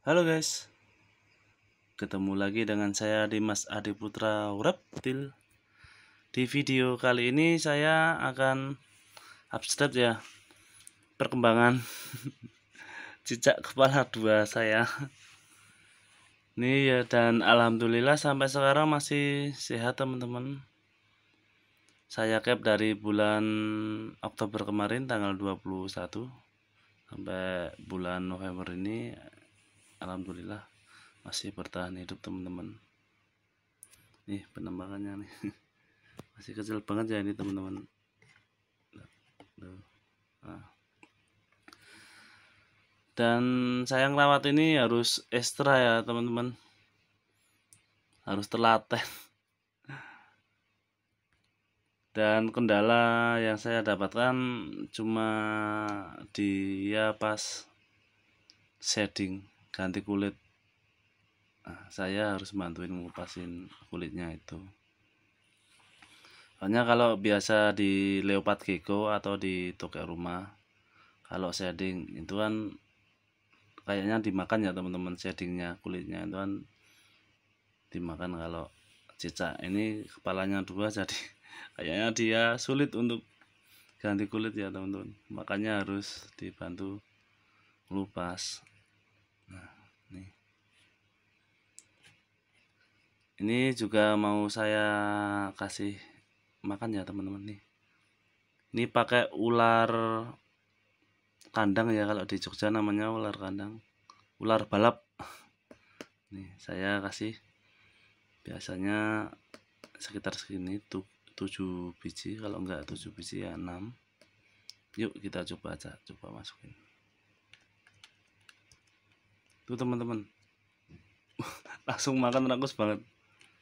Halo guys, ketemu lagi dengan saya Dimas Adi Putra Reptil. Di video kali ini saya akan update ya perkembangan cicak kepala dua saya. Ini ya dan alhamdulillah sampai sekarang masih sehat teman-teman. Saya cap dari bulan Oktober kemarin tanggal 21 sampai bulan November ini alhamdulillah masih bertahan hidup teman-teman nih penambangannya nih masih kecil banget ya ini teman-teman nah. dan sayang ngerawat ini harus ekstra ya teman-teman harus telaten dan kendala yang saya dapatkan cuma dia pas shading ganti kulit nah, saya harus bantuin ngupasin kulitnya itu soalnya kalau biasa di leopard gecko atau di tokek rumah kalau shading itu kan kayaknya dimakan ya teman-teman shadingnya kulitnya itu kan dimakan kalau cicak ini kepalanya dua jadi kayaknya dia sulit untuk ganti kulit ya teman-teman makanya harus dibantu lupas ini juga mau saya kasih makan ya teman-teman nih ini pakai ular kandang ya kalau di Jogja namanya ular kandang ular balap nih saya kasih biasanya sekitar segini tuh 7 biji kalau enggak 7 biji ya 6 yuk kita coba aja coba masukin tuh teman-teman langsung makan rakus banget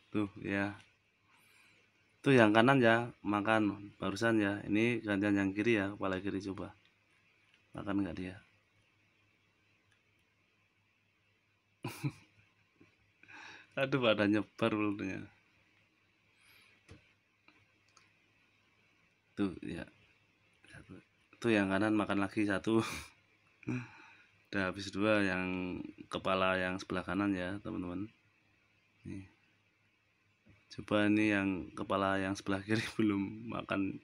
tuh ya tuh yang kanan ya makan barusan ya ini gantian yang kiri ya kepala kiri coba makan nggak dia aduh pada nyebar belumnya tuh ya satu tuh yang kanan makan lagi satu udah habis dua yang kepala yang sebelah kanan ya teman-teman nih coba ini yang kepala yang sebelah kiri belum makan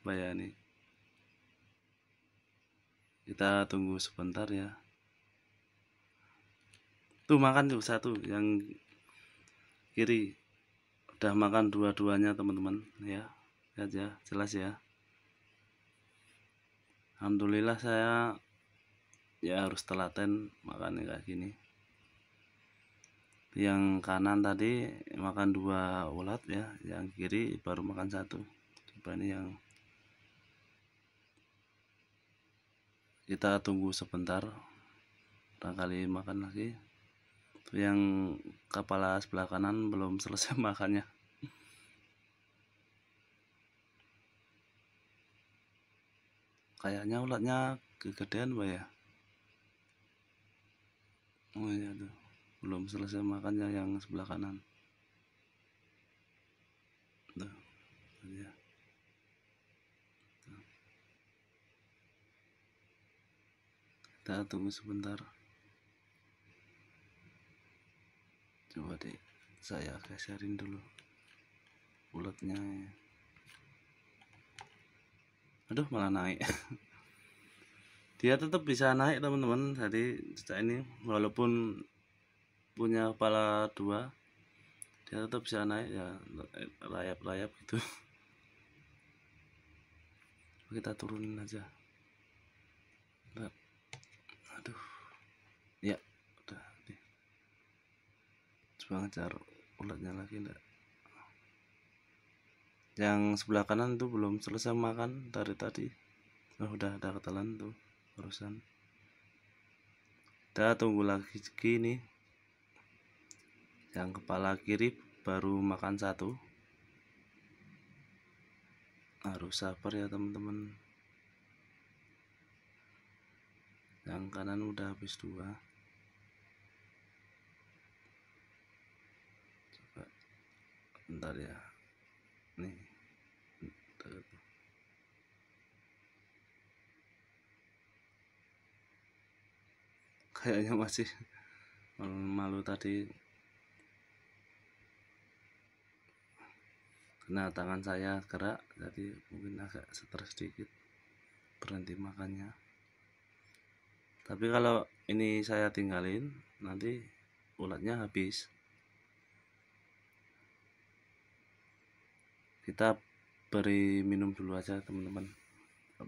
coba ya ini kita tunggu sebentar ya tuh makan tuh satu yang kiri udah makan dua-duanya teman-teman ya lihat ya jelas ya Alhamdulillah saya ya harus telaten makan kayak gini yang kanan tadi makan dua ulat ya yang kiri baru makan satu coba ini yang kita tunggu sebentar barangkali makan lagi itu yang kepala sebelah kanan belum selesai makannya kayaknya ulatnya kegedean mbak ya oh iya tuh belum selesai makannya yang sebelah kanan ya. kita tunggu sebentar coba deh saya geserin dulu bulatnya aduh malah naik dia tetap bisa naik teman-teman jadi cerita ini walaupun punya kepala dua dia tetap bisa naik ya layap-layap gitu kita turunin aja aduh ya udah nih coba ngejar ulatnya lagi enggak yang sebelah kanan tuh belum selesai makan dari tadi oh, udah ada ketelan tuh barusan kita tunggu lagi gini yang kepala kiri baru makan satu harus nah, sabar ya teman-teman yang kanan udah habis dua coba bentar ya nih ya, kayaknya masih malu-malu tadi nah tangan saya gerak jadi mungkin agak stres sedikit berhenti makannya tapi kalau ini saya tinggalin nanti ulatnya habis kita beri minum dulu aja teman-teman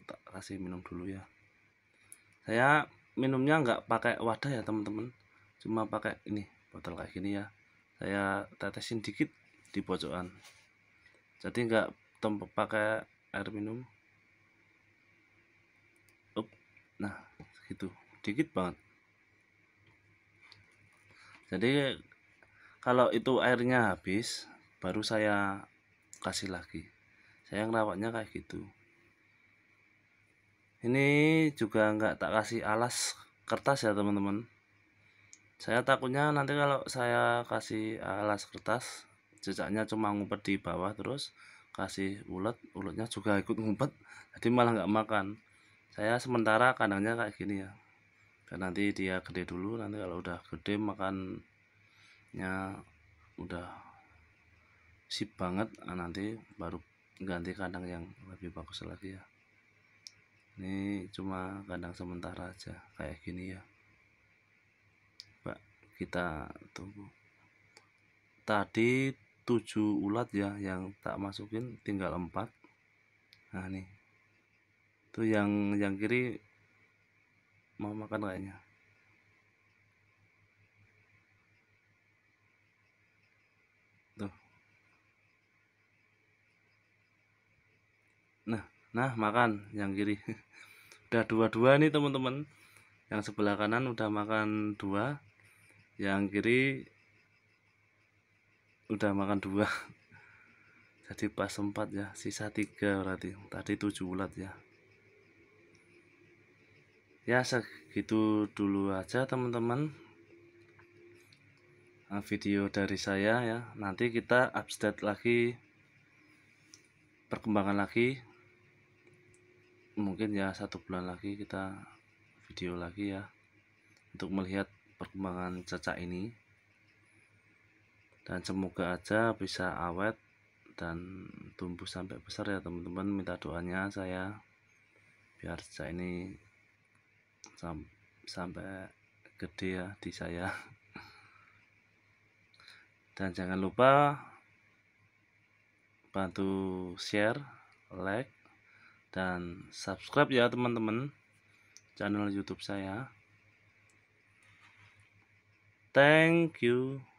tak kasih minum dulu ya saya minumnya nggak pakai wadah ya teman-teman cuma pakai ini botol kayak gini ya saya tetesin dikit di pojokan jadi nggak tempat pakai air minum Up. nah gitu dikit banget jadi kalau itu airnya habis baru saya kasih lagi saya ngerawatnya kayak gitu ini juga nggak tak kasih alas kertas ya teman-teman saya takutnya nanti kalau saya kasih alas kertas jejaknya cuma ngumpet di bawah terus kasih ulet ulatnya juga ikut ngumpet jadi malah nggak makan saya sementara kandangnya kayak gini ya dan nanti dia gede dulu nanti kalau udah gede makannya udah sip banget nah, nanti baru ganti kandang yang lebih bagus lagi ya ini cuma kandang sementara aja kayak gini ya Pak kita tunggu tadi tujuh ulat ya yang tak masukin tinggal empat nah nih tuh yang yang kiri mau makan kayaknya tuh nah nah makan yang kiri udah dua-dua nih teman-teman yang sebelah kanan udah makan dua yang kiri udah makan dua jadi pas empat ya sisa tiga berarti tadi tujuh ulat ya ya segitu dulu aja teman-teman eh, video dari saya ya nanti kita update lagi perkembangan lagi mungkin ya satu bulan lagi kita video lagi ya untuk melihat perkembangan cecak ini dan semoga aja bisa awet dan tumbuh sampai besar ya teman-teman minta doanya saya biar saya ini sam sampai gede ya di saya dan jangan lupa bantu share like dan subscribe ya teman-teman channel youtube saya thank you